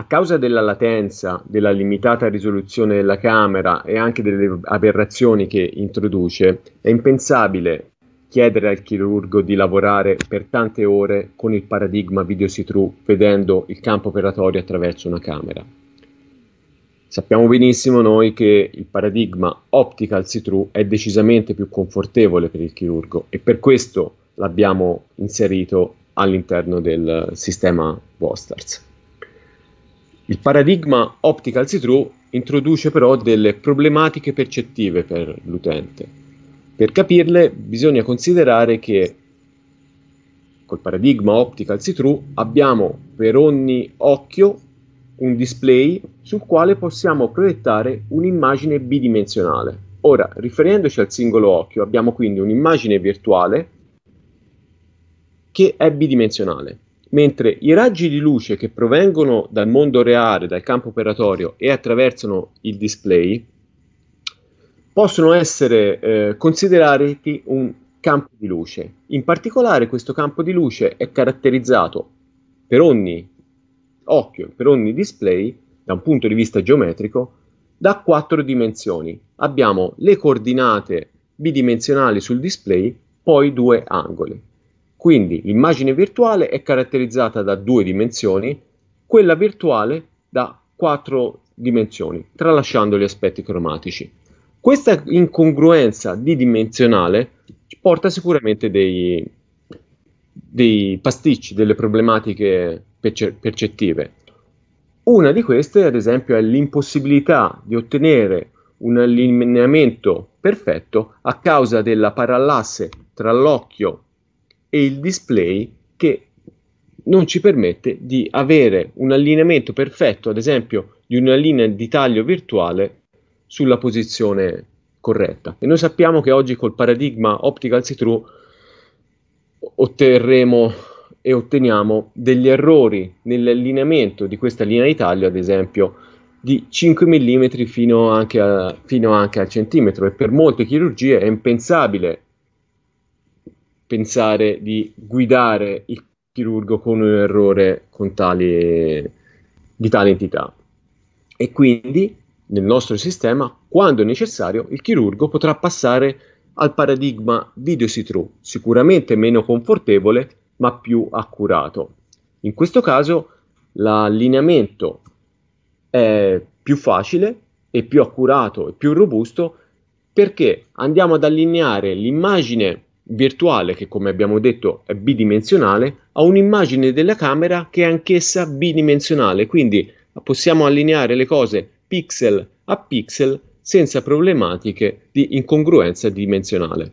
a causa della latenza, della limitata risoluzione della camera e anche delle aberrazioni che introduce, è impensabile chiedere al chirurgo di lavorare per tante ore con il paradigma video see-through vedendo il campo operatorio attraverso una camera. Sappiamo benissimo noi che il paradigma optical see-through è decisamente più confortevole per il chirurgo e per questo l'abbiamo inserito all'interno del sistema Vostars. Il paradigma Optical See-Through introduce però delle problematiche percettive per l'utente. Per capirle bisogna considerare che col paradigma Optical See-Through abbiamo per ogni occhio un display sul quale possiamo proiettare un'immagine bidimensionale. Ora, riferendoci al singolo occhio, abbiamo quindi un'immagine virtuale che è bidimensionale mentre i raggi di luce che provengono dal mondo reale, dal campo operatorio e attraversano il display, possono essere eh, considerati un campo di luce. In particolare questo campo di luce è caratterizzato per ogni occhio, per ogni display, da un punto di vista geometrico, da quattro dimensioni. Abbiamo le coordinate bidimensionali sul display, poi due angoli. Quindi l'immagine virtuale è caratterizzata da due dimensioni, quella virtuale da quattro dimensioni, tralasciando gli aspetti cromatici. Questa incongruenza dimensionale porta sicuramente dei, dei pasticci, delle problematiche percettive. Una di queste, ad esempio, è l'impossibilità di ottenere un allineamento perfetto a causa della parallasse tra l'occhio e il display che non ci permette di avere un allineamento perfetto, ad esempio, di una linea di taglio virtuale sulla posizione corretta. E noi sappiamo che oggi col paradigma optical see-through otterremo e otteniamo degli errori nell'allineamento di questa linea di taglio, ad esempio, di 5 mm fino anche, a, fino anche al centimetro e per molte chirurgie è impensabile pensare di guidare il chirurgo con un errore con tale, di tale entità. E quindi nel nostro sistema, quando necessario, il chirurgo potrà passare al paradigma video-see-through, sicuramente meno confortevole ma più accurato. In questo caso l'allineamento è più facile e più accurato e più robusto perché andiamo ad allineare l'immagine virtuale che come abbiamo detto è bidimensionale a un'immagine della camera che è anch'essa bidimensionale, quindi possiamo allineare le cose pixel a pixel senza problematiche di incongruenza dimensionale.